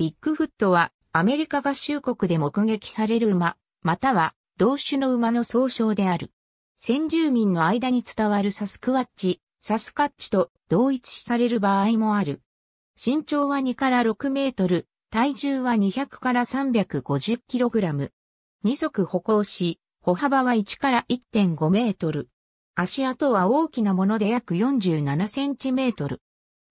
ビッグフットはアメリカ合衆国で目撃される馬、または同種の馬の総称である。先住民の間に伝わるサスクワッチ、サスカッチと同一視される場合もある。身長は2から6メートル、体重は200から350キログラム。二足歩行し、歩幅は1から1.5メートル。足跡は大きなもので約47センチメートル。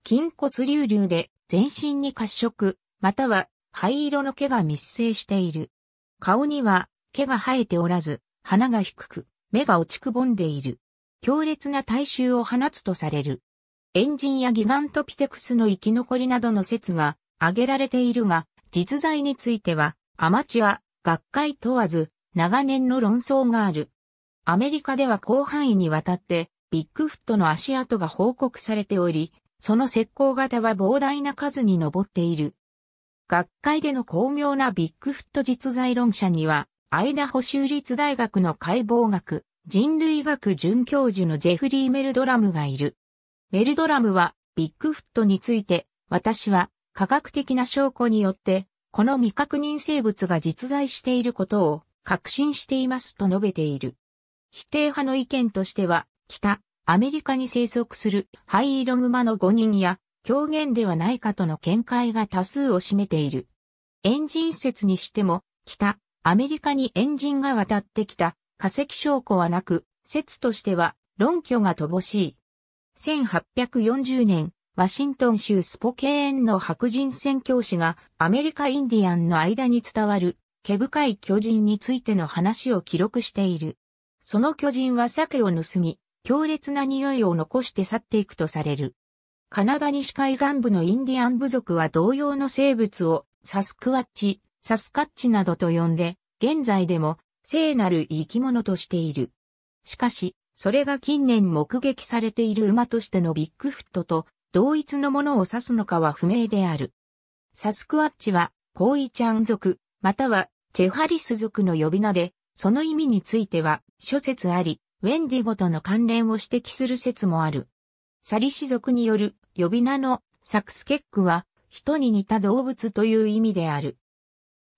筋骨隆々で全身に褐色、または灰色の毛が密生している。顔には毛が生えておらず、鼻が低く、目が落ちくぼんでいる。強烈な体臭を放つとされる。エンジンやギガントピテクスの生き残りなどの説が挙げられているが、実在についてはアマチュア、学会問わず長年の論争がある。アメリカでは広範囲にわたってビッグフットの足跡が報告されており、その石膏型は膨大な数に上っている。学会での巧妙なビッグフット実在論者には、アイダホ州立大学の解剖学、人類学准教授のジェフリー・メルドラムがいる。メルドラムは、ビッグフットについて、私は科学的な証拠によって、この未確認生物が実在していることを確信していますと述べている。否定派の意見としては、北、アメリカに生息する灰色グマの5人や狂言ではないかとの見解が多数を占めている。エンジン説にしても、北、アメリカにエンジンが渡ってきた化石証拠はなく、説としては論拠が乏しい。1840年、ワシントン州スポケーンの白人宣教師がアメリカインディアンの間に伝わる毛深い巨人についての話を記録している。その巨人は鮭を盗み、強烈な匂いを残して去っていくとされる。カナダ西海岸部のインディアン部族は同様の生物をサスクワッチ、サスカッチなどと呼んで、現在でも聖なる生き物としている。しかし、それが近年目撃されている馬としてのビッグフットと同一のものを指すのかは不明である。サスクワッチは、コーイちゃん族、またはチェファリス族の呼び名で、その意味については諸説あり、ウェンディゴとの関連を指摘する説もある。サリ氏族による呼び名のサクスケックは人に似た動物という意味である。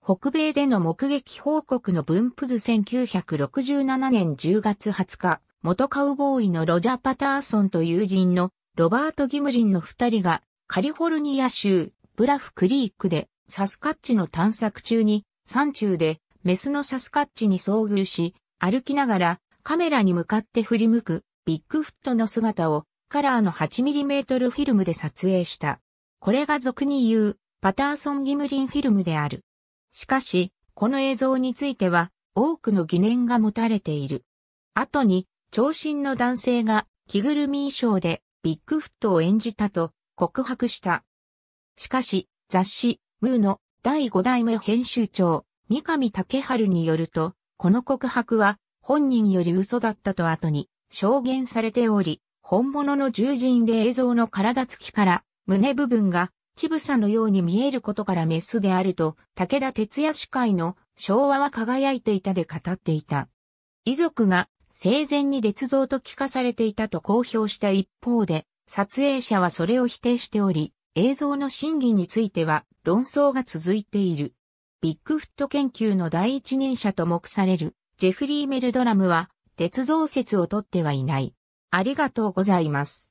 北米での目撃報告の分布図1967年10月20日、元カウボーイのロジャー・パターソンと友人のロバート・ギムリンの二人がカリフォルニア州ブラフ・クリークでサスカッチの探索中に山中でメスのサスカッチに遭遇し、歩きながらカメラに向かって振り向くビッグフットの姿をカラーの 8mm フィルムで撮影した。これが俗に言う、パターソン・ギムリンフィルムである。しかし、この映像については、多くの疑念が持たれている。後に、長身の男性が、着ぐるみ衣装で、ビッグフットを演じたと、告白した。しかし、雑誌、ムーの第5代目編集長、三上竹春によると、この告白は本人より嘘だったと後に証言されており、本物の獣人で映像の体つきから胸部分がチブサのように見えることからメスであると武田哲也司会の昭和は輝いていたで語っていた。遺族が生前に鉄像と聞かされていたと公表した一方で、撮影者はそれを否定しており、映像の真偽については論争が続いている。ビッグフット研究の第一人者と目されるジェフリー・メルドラムは、鉄像説をとってはいない。ありがとうございます。